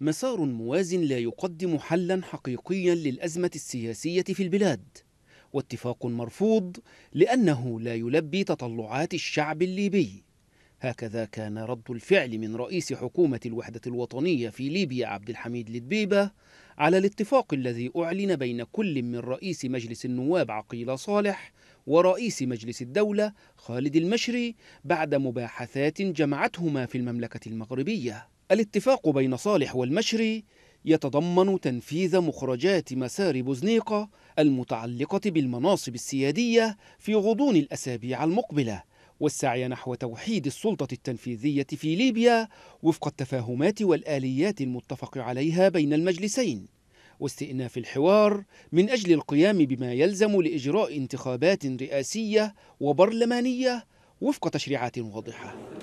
مسار مواز لا يقدم حلا حقيقيا للأزمة السياسية في البلاد واتفاق مرفوض لأنه لا يلبي تطلعات الشعب الليبي هكذا كان رد الفعل من رئيس حكومة الوحدة الوطنية في ليبيا عبد الحميد لدبيبة على الاتفاق الذي أعلن بين كل من رئيس مجلس النواب عقيل صالح ورئيس مجلس الدولة خالد المشري بعد مباحثات جمعتهما في المملكة المغربية الاتفاق بين صالح والمشري يتضمن تنفيذ مخرجات مسار بوزنيقة المتعلقة بالمناصب السيادية في غضون الأسابيع المقبلة والسعي نحو توحيد السلطة التنفيذية في ليبيا وفق التفاهمات والآليات المتفق عليها بين المجلسين واستئناف الحوار من أجل القيام بما يلزم لإجراء انتخابات رئاسية وبرلمانية وفق تشريعات واضحة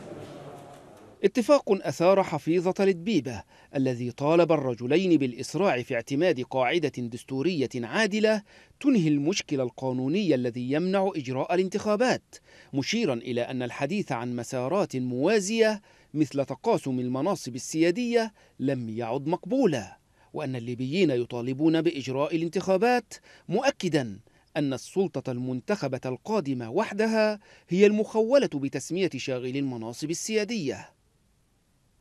اتفاق أثار حفيظة لدبيبة الذي طالب الرجلين بالإسراع في اعتماد قاعدة دستورية عادلة تنهي المشكل القانوني الذي يمنع إجراء الانتخابات مشيرا إلى أن الحديث عن مسارات موازية مثل تقاسم المناصب السيادية لم يعد مقبولا وأن الليبيين يطالبون بإجراء الانتخابات مؤكدا أن السلطة المنتخبة القادمة وحدها هي المخولة بتسمية شاغلي المناصب السيادية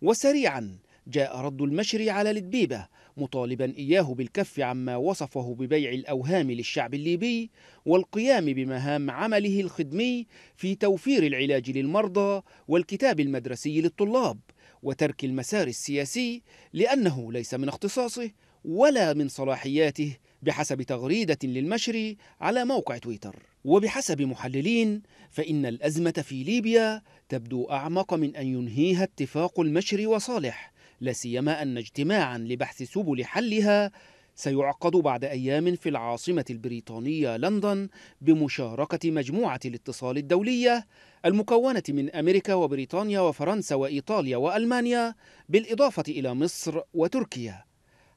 وسريعا جاء رد المشري على لدبيبة مطالبا إياه بالكف عما وصفه ببيع الأوهام للشعب الليبي والقيام بمهام عمله الخدمي في توفير العلاج للمرضى والكتاب المدرسي للطلاب وترك المسار السياسي لأنه ليس من اختصاصه ولا من صلاحياته بحسب تغريدة للمشري على موقع تويتر وبحسب محللين فإن الأزمة في ليبيا تبدو أعمق من أن ينهيها اتفاق المشري وصالح لا سيما أن اجتماعا لبحث سبل حلها سيعقد بعد أيام في العاصمة البريطانية لندن بمشاركة مجموعة الاتصال الدولية المكونة من أمريكا وبريطانيا وفرنسا وإيطاليا وألمانيا بالإضافة إلى مصر وتركيا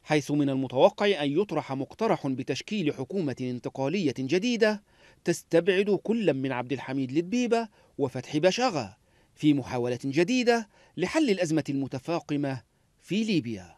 حيث من المتوقع أن يطرح مقترح بتشكيل حكومة انتقالية جديدة تستبعد كلا من عبد الحميد للبيبة وفتح بشاغة في محاولة جديدة لحل الأزمة المتفاقمة في ليبيا